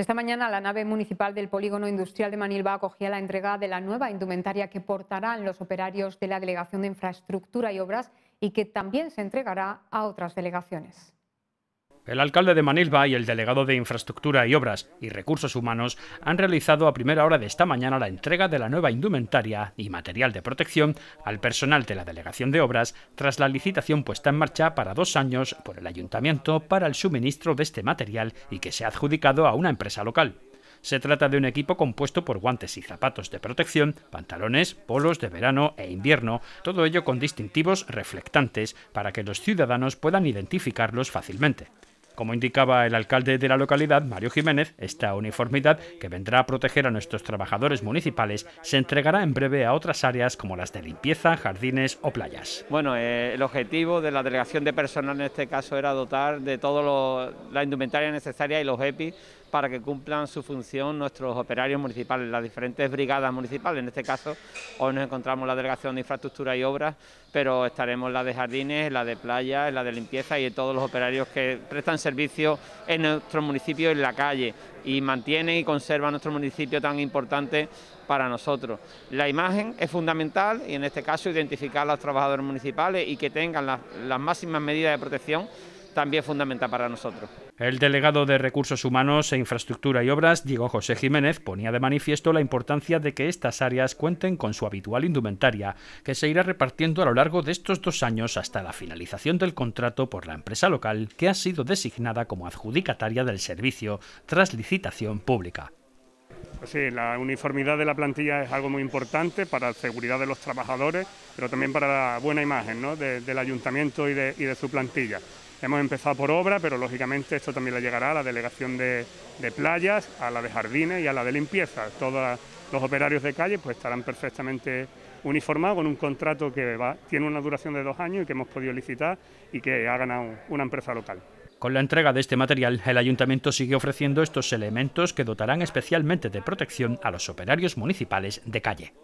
Esta mañana la nave municipal del Polígono Industrial de Manilva acogía la entrega de la nueva indumentaria que portarán los operarios de la Delegación de Infraestructura y Obras y que también se entregará a otras delegaciones. El alcalde de Manilva y el delegado de Infraestructura y Obras y Recursos Humanos han realizado a primera hora de esta mañana la entrega de la nueva indumentaria y material de protección al personal de la Delegación de Obras tras la licitación puesta en marcha para dos años por el Ayuntamiento para el suministro de este material y que se ha adjudicado a una empresa local. Se trata de un equipo compuesto por guantes y zapatos de protección, pantalones, polos de verano e invierno, todo ello con distintivos reflectantes para que los ciudadanos puedan identificarlos fácilmente. Como indicaba el alcalde de la localidad, Mario Jiménez, esta uniformidad, que vendrá a proteger a nuestros trabajadores municipales, se entregará en breve a otras áreas como las de limpieza, jardines o playas. Bueno, eh, el objetivo de la delegación de personal en este caso era dotar de toda la indumentaria necesaria y los EPI para que cumplan su función nuestros operarios municipales, las diferentes brigadas municipales. En este caso, hoy nos encontramos la Delegación de Infraestructura y Obras, pero estaremos la de jardines, la de playa, la de limpieza y todos los operarios que prestan servicio en nuestro municipio en la calle y mantienen y conservan nuestro municipio tan importante para nosotros. La imagen es fundamental y en este caso identificar a los trabajadores municipales y que tengan las máximas medidas de protección también fundamental para nosotros. El delegado de Recursos Humanos e Infraestructura y Obras, Diego José Jiménez, ponía de manifiesto la importancia de que estas áreas cuenten con su habitual indumentaria, que se irá repartiendo a lo largo de estos dos años hasta la finalización del contrato por la empresa local que ha sido designada como adjudicataria del servicio tras licitación pública. Pues sí, la uniformidad de la plantilla es algo muy importante para la seguridad de los trabajadores, pero también para la buena imagen ¿no? del ayuntamiento y de su plantilla. Hemos empezado por obra, pero lógicamente esto también le llegará a la delegación de, playas, a la de jardines y a la de limpieza. Todos los operarios de calle pues estarán perfectamente uniformados con un contrato que tiene una duración de dos años y que hemos podido licitar y que ha ganado una empresa local. Con la entrega de este material, el ayuntamiento sigue ofreciendo estos elementos que dotarán especialmente de protección a los operarios municipales de calle.